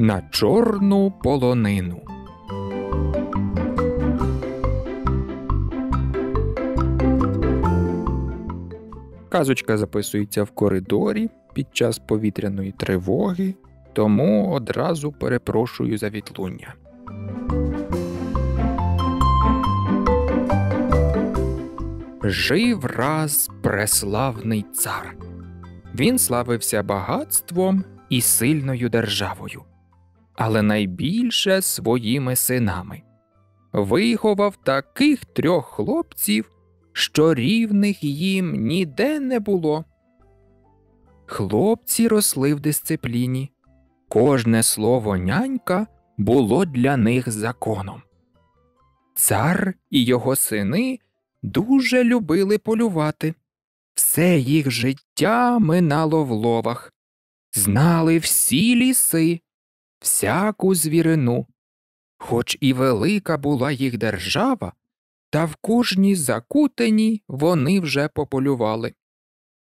на чорну полонину. Казочка записується в коридорі під час повітряної тривоги, тому одразу перепрошую за відлуння. Жив раз преславний цар. Він славився багатством і сильною державою але найбільше своїми синами. Виховав таких трьох хлопців, що рівних їм ніде не було. Хлопці росли в дисципліні. Кожне слово нянька було для них законом. Цар і його сини дуже любили полювати. Все їх життя минало в ловах, знали всі ліси, всяку звірину, хоч і велика була їх держава, та в кожній закутені вони вже пополювали.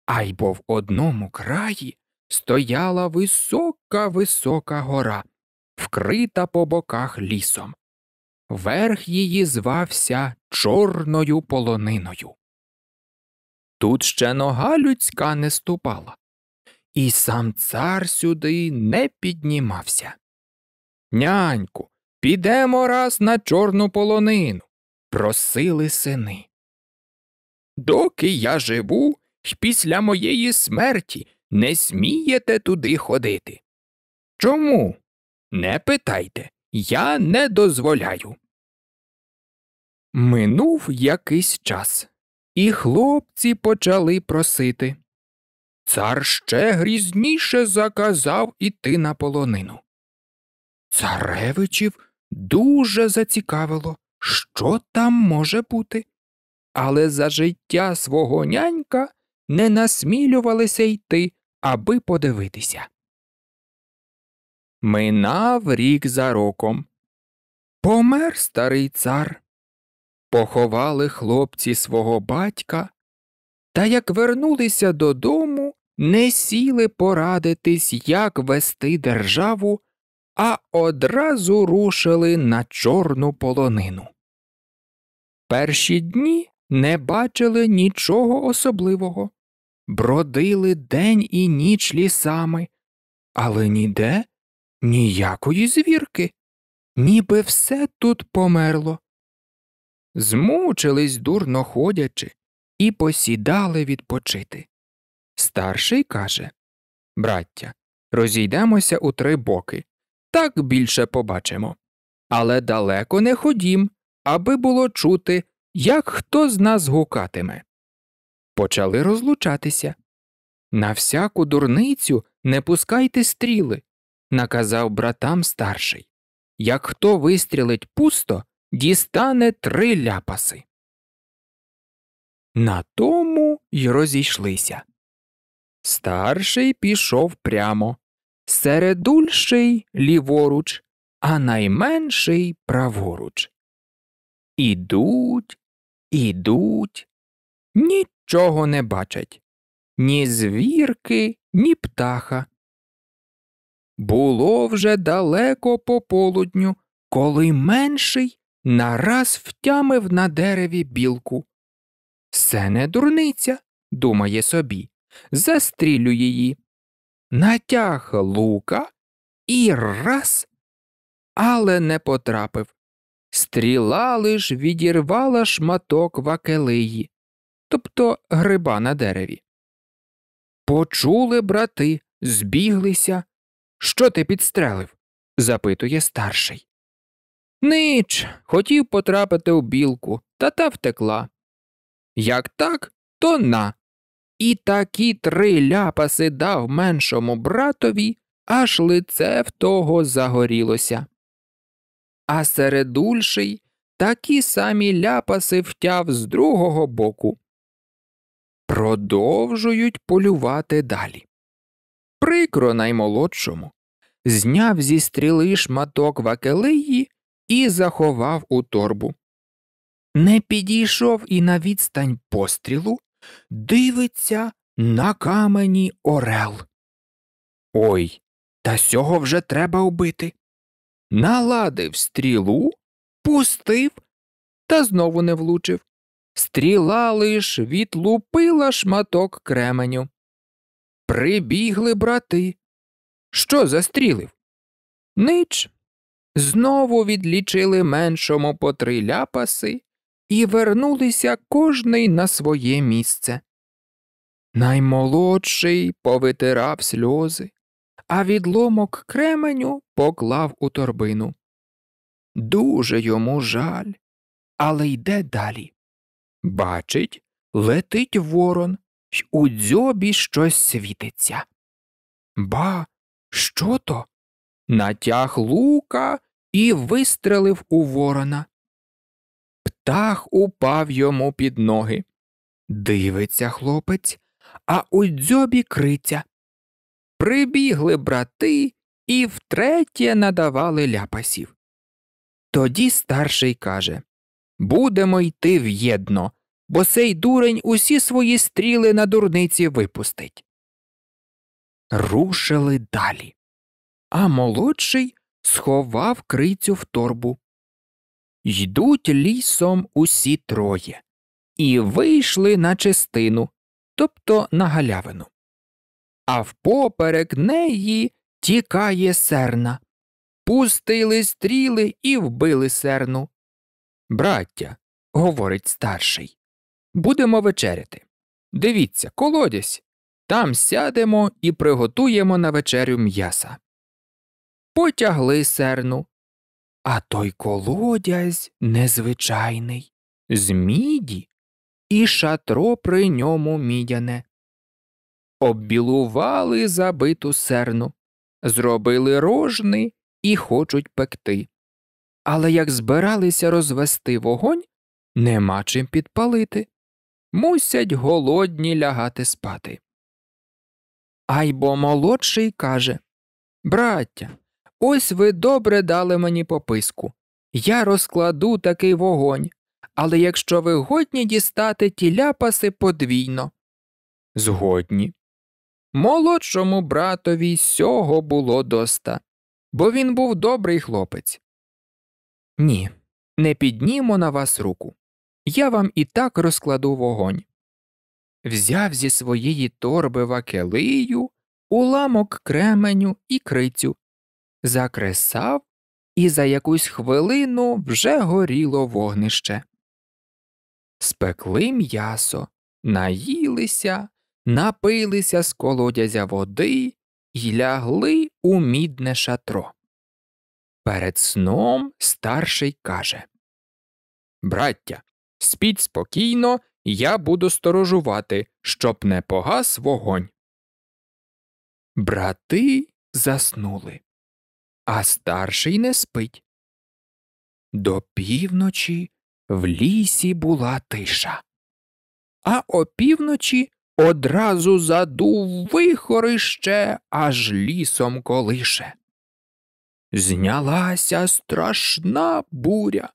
А й бо в одному краї стояла висока висока гора, вкрита по боках лісом. Верх її звався Чорною полониною. Тут ще нога людська не ступала, і сам цар сюди не піднімався. Няньку, підемо раз на чорну полонину. Просили сини. Доки я живу, й після моєї смерті не смієте туди ходити. Чому? Не питайте, я не дозволяю. Минув якийсь час, і хлопці почали просити цар ще грізніше заказав іти на полонину. Царевичів дуже зацікавило, що там може бути, але за життя свого нянька не насмілювалися йти, аби подивитися. Минав рік за роком. Помер старий цар. Поховали хлопці свого батька, та як вернулися додому, не сіли порадитись, як вести державу, а одразу рушили на чорну полонину. Перші дні не бачили нічого особливого, бродили день і ніч лісами, але ніде ніякої звірки, ніби все тут померло. Змучились дурно ходячи і посідали відпочити. Старший каже Браття, розійдемося у три боки. Так більше побачимо. Але далеко не ходім, аби було чути, як хто з нас гукатиме. Почали розлучатися. На всяку дурницю не пускайте стріли, наказав братам старший. Як хто вистрілить пусто, дістане три ляпаси. На тому й розійшлися. Старший пішов прямо, середульший ліворуч, а найменший праворуч. Ідуть, ідуть, нічого не бачать ні звірки, ні птаха. Було вже далеко по полудню, коли менший нараз втямив на дереві білку. Це не дурниця, думає собі застрілю її, натяг лука і раз, але не потрапив. Стріла лиш відірвала шматок вакелиї, тобто гриба на дереві. Почули брати, збіглися. Що ти підстрелив? запитує старший. Нич хотів потрапити у білку, та та втекла. Як так, то на, і такі три ляпаси дав меншому братові, аж лице в того загорілося. А середульший такі самі ляпаси втяв з другого боку. Продовжують полювати далі. Прикро наймолодшому. Зняв зі стріли шматок вакелиї і заховав у торбу. Не підійшов і на відстань пострілу, дивиться на камені Орел. Ой, та сього вже треба убити. Наладив стрілу, пустив та знову не влучив. Стріла лиш відлупила шматок кременю. Прибігли брати. Що застрілив? Нич. Знову відлічили меншому по три ляпаси, і вернулися кожний на своє місце. Наймолодший повитирав сльози, а відломок кременю поклав у торбину. Дуже йому жаль, але йде далі. Бачить, летить ворон, й у дзьобі щось світиться. Ба, що то? Натяг лука і вистрелив у ворона птах упав йому під ноги. Дивиться хлопець, а у дзьобі криця. Прибігли брати і втретє надавали ляпасів. Тоді старший каже Будемо йти в'єдно, бо сей дурень усі свої стріли на дурниці випустить. Рушили далі. А молодший сховав крицю в торбу йдуть лісом усі троє, і вийшли на частину, тобто на галявину. А впоперек неї тікає серна. Пустили стріли і вбили серну. Браття, говорить старший, будемо вечеряти. Дивіться, колодязь. Там сядемо і приготуємо на вечерю м'яса. Потягли серну, а той колодязь незвичайний, з міді і шатро при ньому мідяне. Оббілували забиту серну, зробили рожни і хочуть пекти. Але як збиралися розвести вогонь, нема чим підпалити. Мусять голодні лягати спати. Айбо молодший каже Браття, Ось ви добре дали мені пописку. Я розкладу такий вогонь, але якщо ви годні дістати ті ляпаси подвійно. Згодні. Молодшому братові сього було доста, бо він був добрий хлопець. Ні, не піднімо на вас руку. Я вам і так розкладу вогонь. Взяв зі своєї торби вакелию, уламок кременю і крицю закресав, і за якусь хвилину вже горіло вогнище. Спекли м'ясо, наїлися, напилися з колодязя води і лягли у мідне шатро. Перед сном старший каже Браття, спіть спокійно, я буду сторожувати, щоб не погас вогонь. Брати заснули а старший не спить. До півночі в лісі була тиша. А опівночі одразу задув вихорище, аж лісом колише. Знялася страшна буря.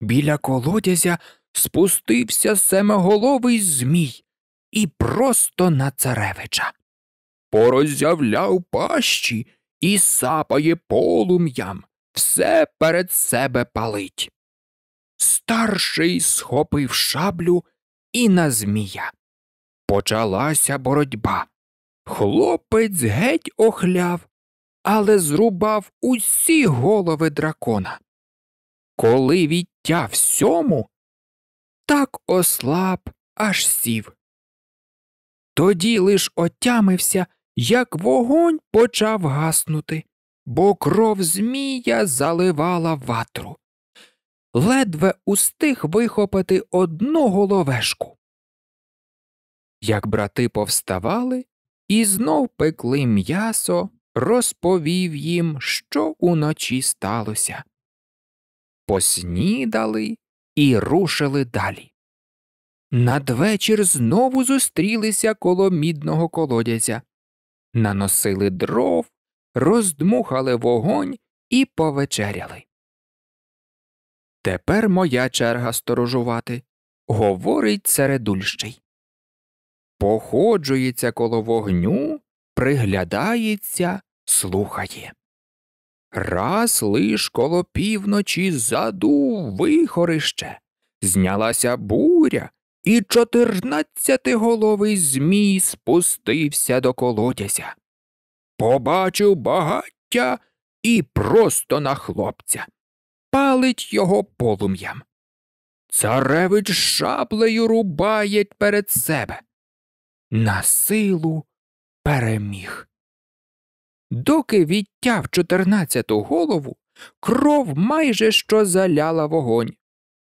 Біля колодязя спустився семиголовий Змій і просто на царевича. Пороззявляв пащі і сапає полум'ям, все перед себе палить. Старший схопив шаблю і на змія. Почалася боротьба. Хлопець геть охляв, але зрубав усі голови дракона. Коли відтяв всьому, так ослаб аж сів. Тоді лиш отямився як вогонь почав гаснути, бо кров змія заливала ватру. Ледве устиг вихопити одну головешку. Як брати повставали і знов пекли м'ясо, розповів їм, що уночі сталося. Поснідали і рушили далі. Надвечір знову зустрілися коло мідного колодязя наносили дров, роздмухали вогонь і повечеряли. Тепер моя черга сторожувати, говорить середульщий. Походжується коло вогню, приглядається, слухає. Раз лиш коло півночі задув вихорище, знялася буря, і чотирнадцятиголовий Змій спустився до колодязя. Побачив багаття і просто на хлопця, палить його полум'ям. Царевич шаблею рубає перед себе. На силу переміг. Доки відтяв чотирнадцяту голову, кров майже що заляла вогонь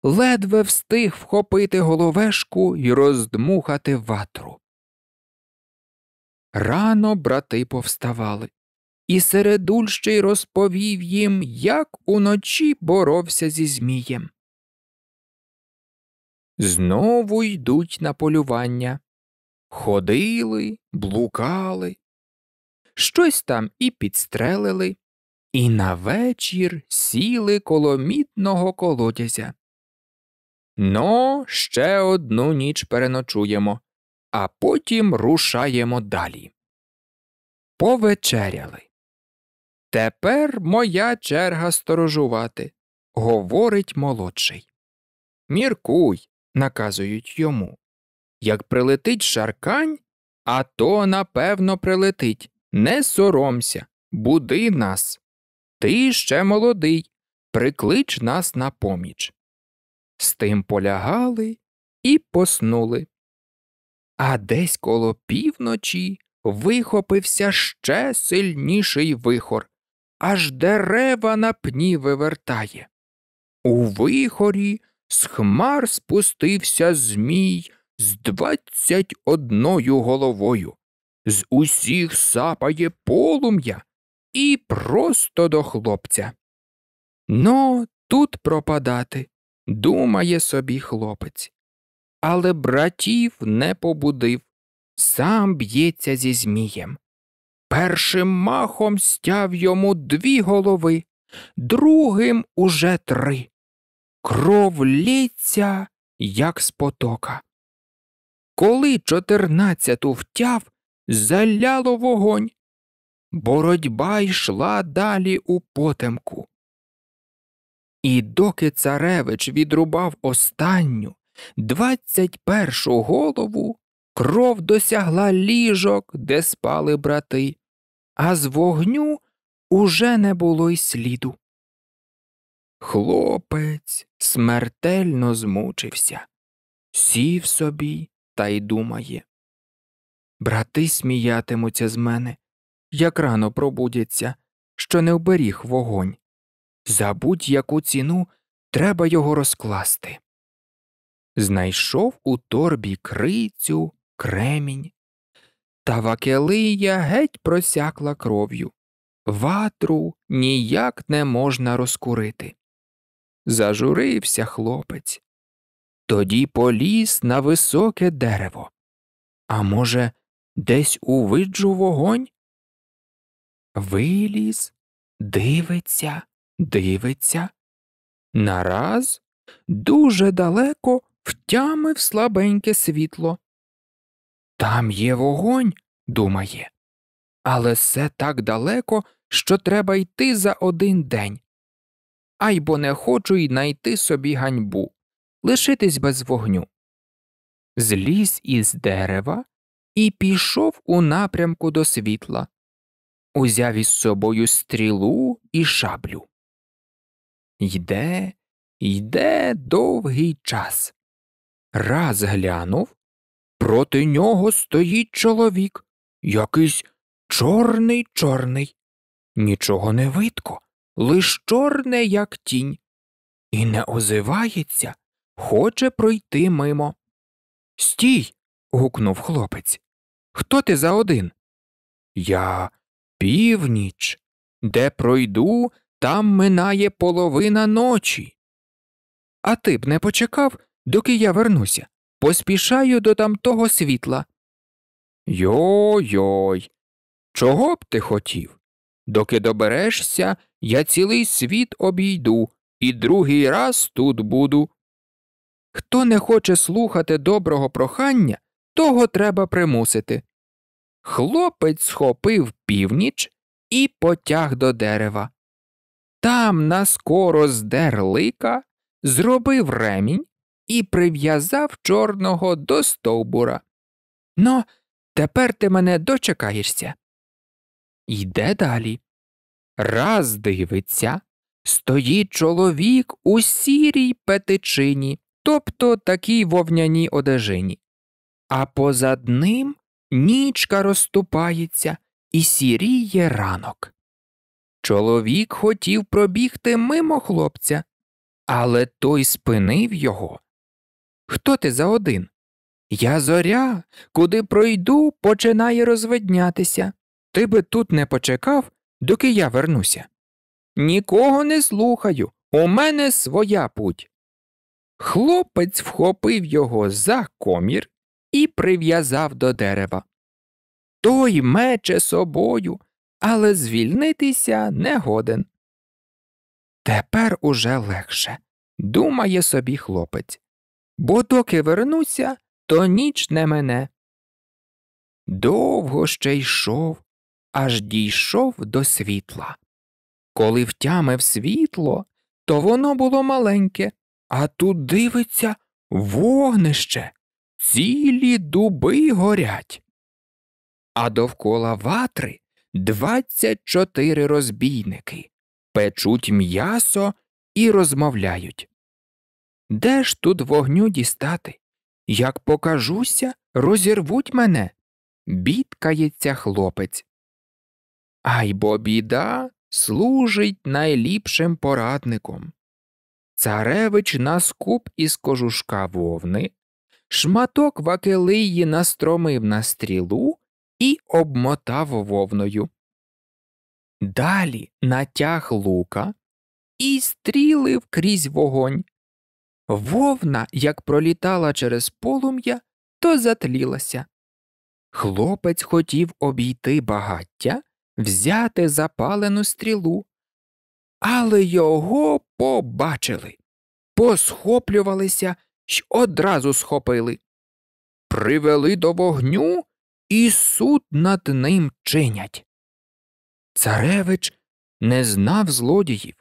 ледве встиг вхопити головешку і роздмухати ватру. Рано брати повставали, і середульщий розповів їм, як уночі боровся зі Змієм. Знову йдуть на полювання. Ходили, блукали, щось там і підстрелили, і на вечір сіли коло мідного колодязя. Ну, ще одну ніч переночуємо, а потім рушаємо далі. Повечеряли. Тепер моя черга сторожувати, говорить молодший. Міркуй, наказують йому. Як прилетить шаркань, а то напевно прилетить. Не соромся, буди нас. Ти ще молодий, приклич нас на поміч з тим полягали і поснули. А десь коло півночі вихопився ще сильніший вихор, аж дерева на пні вивертає. У вихорі з хмар спустився змій з двадцять одною головою. З усіх сапає полум'я і просто до хлопця. Но ну, тут пропадати думає собі хлопець. Але братів не побудив, сам б'ється зі Змієм. Першим махом стяв йому дві голови, другим уже три. Кров лється, як з потока. Коли чотирнадцяту втяв, заляло вогонь. Боротьба йшла далі у потемку. І доки царевич відрубав останню, двадцять першу голову, кров досягла ліжок, де спали брати, а з вогню уже не було й сліду. Хлопець смертельно змучився, сів собі та й думає. Брати сміятимуться з мене, як рано пробудяться, що не вберіг вогонь. За будь-яку ціну треба його розкласти. Знайшов у торбі крицю, кремінь. Та вакелия геть просякла кров'ю. Ватру ніяк не можна розкурити. Зажурився хлопець. Тоді поліз на високе дерево. А може, десь увиджу вогонь? Виліз, дивиться дивиться. Нараз дуже далеко втямив слабеньке світло. Там є вогонь, думає, але все так далеко, що треба йти за один день. Айбо не хочу й найти собі ганьбу, лишитись без вогню. Зліз із дерева і пішов у напрямку до світла, узяв із собою стрілу і шаблю. Йде, йде довгий час. Раз глянув, проти нього стоїть чоловік, якийсь чорний чорний. Нічого не видко, лиш чорне, як тінь. І не озивається, хоче пройти мимо. Стій. гукнув хлопець. Хто ти за один? Я північ, де пройду, там минає половина ночі. А ти б не почекав, доки я вернуся. Поспішаю до тамтого світла. Йой йой. Чого б ти хотів? Доки доберешся, я цілий світ обійду і другий раз тут буду. Хто не хоче слухати доброго прохання, того треба примусити. Хлопець схопив північ і потяг до дерева. Там наскоро здер лика, зробив ремінь і прив'язав чорного до стовбура. Ну, тепер ти мене дочекаєшся. Йде далі. Раз дивиться, стоїть чоловік у сірій петичині, тобто такій вовняній одежині. А позад ним нічка розступається і сіріє ранок. Чоловік хотів пробігти мимо хлопця, але той спинив його. Хто ти за один? Я зоря, куди пройду, починає розведнятися. Ти би тут не почекав, доки я вернуся. Нікого не слухаю. У мене своя путь. Хлопець вхопив його за комір і прив'язав до дерева. Той мече собою, але звільнитися не годен. Тепер уже легше, думає собі хлопець, бо доки вернуся, то ніч не мене. Довго ще йшов, аж дійшов до світла. Коли втямив світло, то воно було маленьке, а тут дивиться вогнище, цілі дуби горять. А довкола ватри 24 розбійники, печуть м'ясо і розмовляють. Де ж тут вогню дістати? Як покажуся, розірвуть мене. Бідкається хлопець. Ай бо біда служить найліпшим порадником. Царевич на скуп із кожушка вовни, шматок вакелиї настромив на стрілу і обмотав вовною. Далі натяг лука і стрілив крізь вогонь. Вовна, як пролітала через полум'я, то затлілася. Хлопець хотів обійти багаття, взяти запалену стрілу, але його побачили, посхоплювалися й одразу схопили. Привели до вогню і суд над ним чинять. Царевич не знав злодіїв,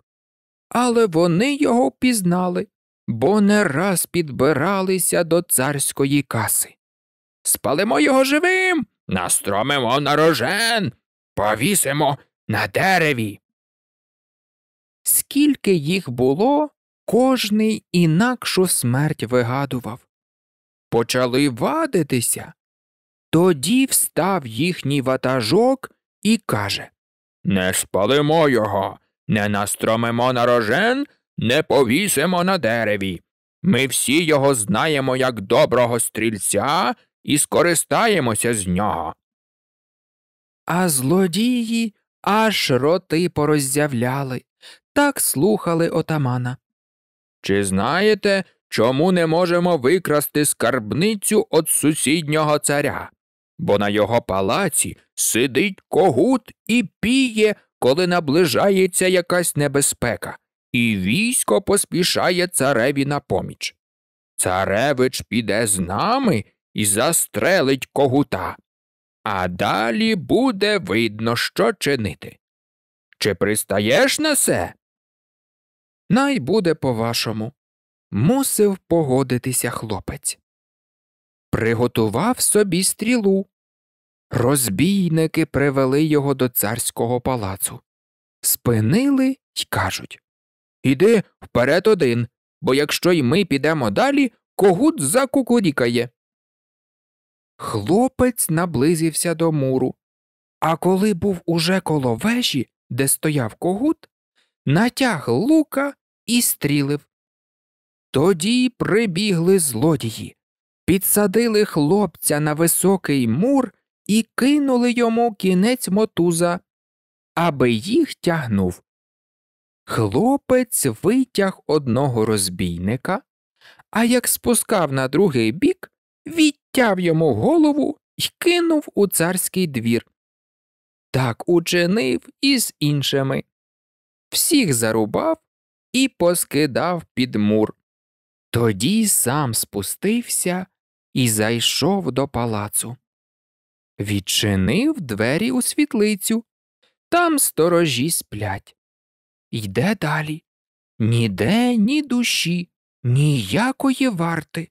але вони його пізнали, бо не раз підбиралися до царської каси. Спалимо його живим, настромимо на рожен, повісимо на дереві. Скільки їх було, кожний інакшу смерть вигадував. Почали вадитися, тоді встав їхній ватажок і каже Не спалимо його, не настромимо на рожен, не повісимо на дереві. Ми всі його знаємо як доброго стрільця і скористаємося з нього. А злодії аж роти пороззявляли, так слухали отамана. Чи знаєте, чому не можемо викрасти скарбницю от сусіднього царя? бо на його палаці сидить когут і піє, коли наближається якась небезпека, і військо поспішає цареві на поміч. Царевич піде з нами і застрелить когута. А далі буде видно, що чинити. Чи пристаєш на се? Най буде по вашому. Мусив погодитися хлопець приготував собі стрілу. Розбійники привели його до царського палацу, спинили й кажуть Іди вперед один, бо якщо й ми підемо далі, когут закукурікає. Хлопець наблизився до муру, а коли був уже коло вежі, де стояв когут, натяг лука і стрілив. Тоді прибігли злодії, підсадили хлопця на високий мур і кинули йому кінець мотуза, аби їх тягнув. Хлопець витяг одного розбійника, а як спускав на другий бік, відтяв йому голову і кинув у царський двір. Так учинив і з іншими. Всіх зарубав і поскидав під мур. Тоді сам спустився і зайшов до палацу. Відчинив двері у світлицю, там сторожі сплять. Йде далі. Ніде ні душі, ніякої варти.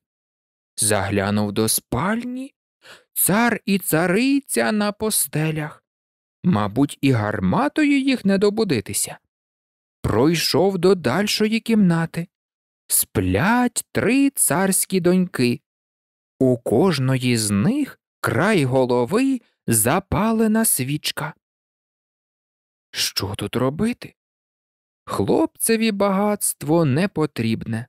Заглянув до спальні, цар і цариця на постелях. Мабуть, і гарматою їх не добудитися. Пройшов до дальшої кімнати. Сплять три царські доньки. У кожної з них край голови запалена свічка. Що тут робити? Хлопцеві багатство не потрібне,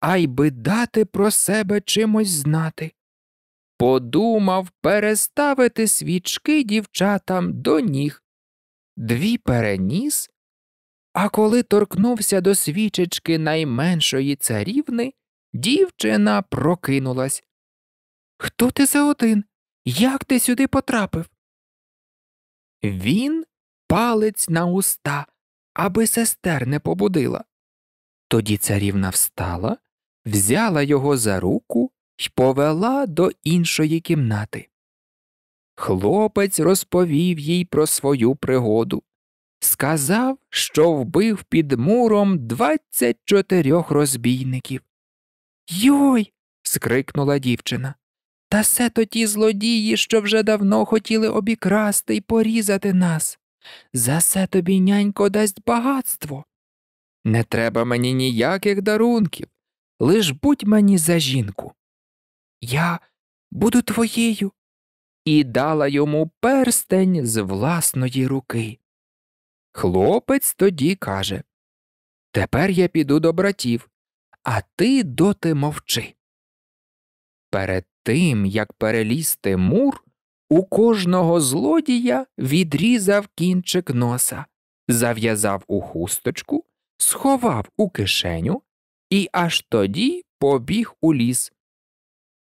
а й би дати про себе чимось знати. Подумав переставити свічки дівчатам до ніг, дві переніс, а коли торкнувся до свічечки найменшої царівни, дівчина прокинулась. Хто ти за один? Як ти сюди потрапив? Він палець на уста, аби сестер не побудила. Тоді царівна встала, взяла його за руку й повела до іншої кімнати. Хлопець розповів їй про свою пригоду. Сказав, що вбив під муром двадцять чотирьох розбійників. Йой. скрикнула дівчина. Та се то ті злодії, що вже давно хотіли обікрасти й порізати нас. За се тобі нянько дасть багатство. Не треба мені ніяких дарунків, лиш будь мені за жінку. Я буду твоєю. І дала йому перстень з власної руки. Хлопець тоді каже Тепер я піду до братів, а ти доти мовчи. Перед тим, як перелізти мур, у кожного злодія відрізав кінчик носа, зав'язав у хусточку, сховав у кишеню і аж тоді побіг у ліс.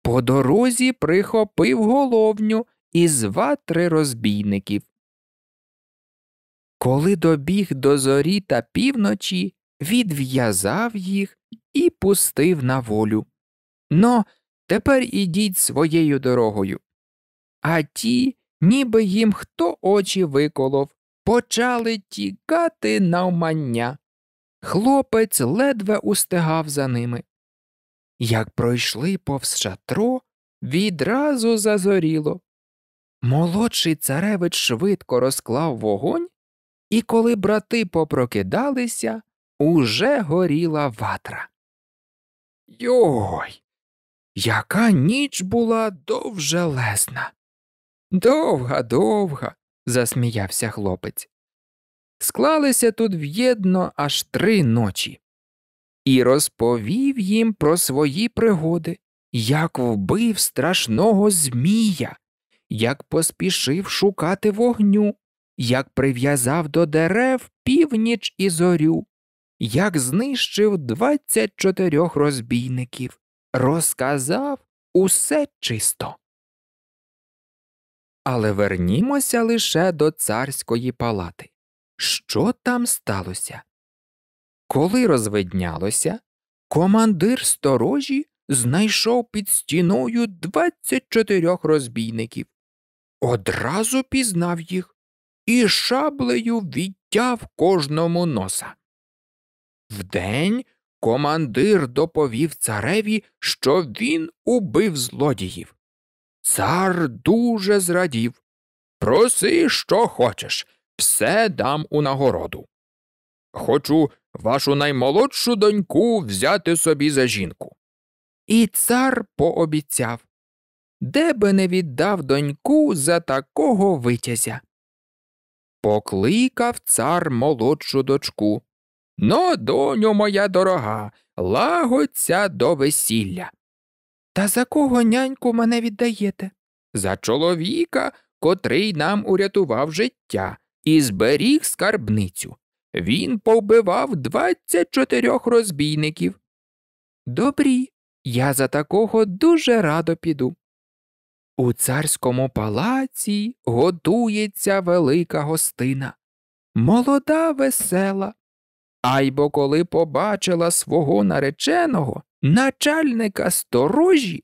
По дорозі прихопив головню і зватри розбійників. Коли добіг до зорі та півночі, відв'язав їх і пустив на волю. Но Тепер ідіть своєю дорогою. А ті, ніби їм хто очі виколов, почали тікати навмання. Хлопець ледве устигав за ними. Як пройшли повз шатро, відразу зазоріло. Молодший царевич швидко розклав вогонь, і коли брати попрокидалися, уже горіла ватра. Йой! Яка ніч була довжелезна. Довга, довга, засміявся хлопець. Склалися тут в'єдно аж три ночі, і розповів їм про свої пригоди, як вбив страшного Змія, як поспішив шукати вогню, як прив'язав до дерев північ і зорю, як знищив двадцять чотирьох розбійників розказав усе чисто. Але вернімося лише до царської палати. Що там сталося? Коли розвиднялося, командир сторожі знайшов під стіною 24 розбійників, одразу пізнав їх і шаблею відтяв кожному носа. Вдень Командир доповів цареві, що він убив злодіїв. Цар дуже зрадів. Проси, що хочеш, все дам у нагороду. Хочу вашу наймолодшу доньку взяти собі за жінку. І цар пообіцяв де би не віддав доньку за такого витязя. Покликав цар молодшу дочку. Но, доню моя дорога, лагодься до весілля. Та за кого няньку мене віддаєте? За чоловіка, котрий нам урятував життя, і зберіг скарбницю. Він повбивав двадцять чотирьох розбійників. Добрі, я за такого дуже радо піду. У царському палаці готується велика гостина. Молода, весела, Айбо коли побачила свого нареченого, начальника сторожі,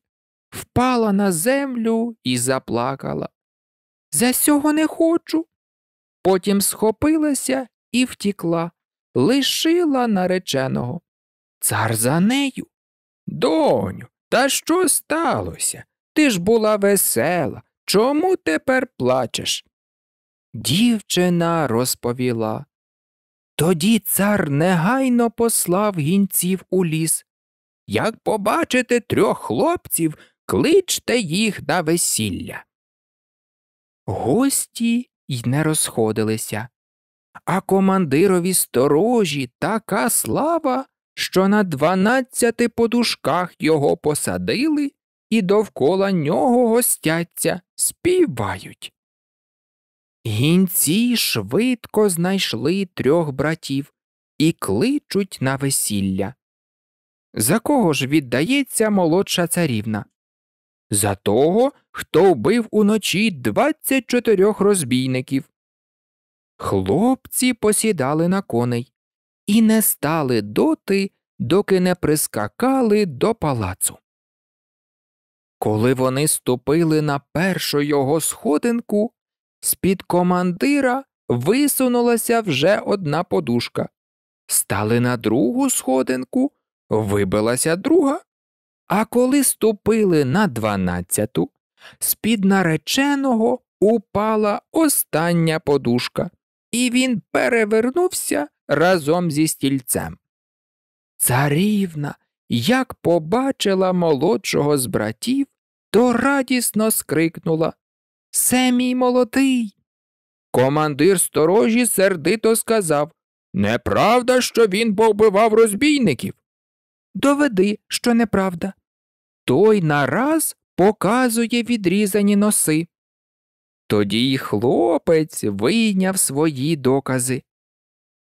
впала на землю і заплакала. За сього не хочу. Потім схопилася і втікла, лишила нареченого. Цар за нею. Доню, та що сталося? Ти ж була весела. Чому тепер плачеш? Дівчина розповіла. Тоді цар негайно послав гінців у ліс. Як побачите трьох хлопців, кличте їх на весілля. Гості й не розходилися, а командирові сторожі така слава, що на дванадцяти подушках його посадили і довкола нього гостяться співають. Гінці швидко знайшли трьох братів і кличуть на весілля. За кого ж віддається молодша царівна? За того, хто вбив уночі двадцять чотирьох розбійників. Хлопці посідали на коней і не стали доти, доки не прискакали до палацу. Коли вони ступили на першу його сходинку, з-під командира висунулася вже одна подушка. Стали на другу сходинку, вибилася друга. А коли ступили на дванадцяту, з-під нареченого упала остання подушка, і він перевернувся разом зі стільцем. Царівна, як побачила молодшого з братів, то радісно скрикнула Се мій молодий. Командир сторожі сердито сказав Неправда, що він повбивав розбійників. Доведи, що неправда. Той нараз показує відрізані носи. Тоді й хлопець вийняв свої докази.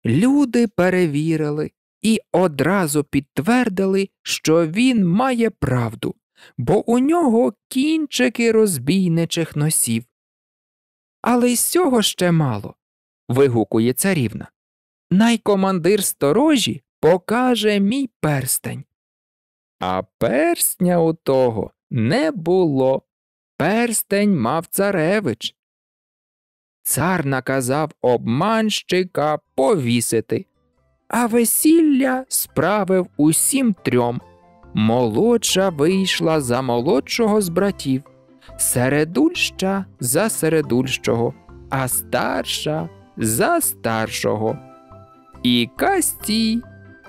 Люди перевірили і одразу підтвердили, що він має правду бо у нього кінчики розбійничих носів. Але й цього ще мало. вигукує царівна. Найкомандир сторожі покаже мій перстень. А перстня у того не було. Перстень мав царевич. Цар наказав обманщика повісити, а весілля справив усім трьом. Молодша вийшла за молодшого з братів, середульща за середульщого, а старша за старшого. І кастій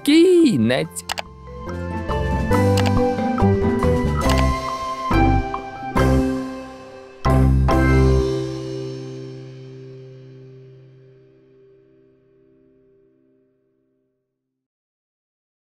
кінець.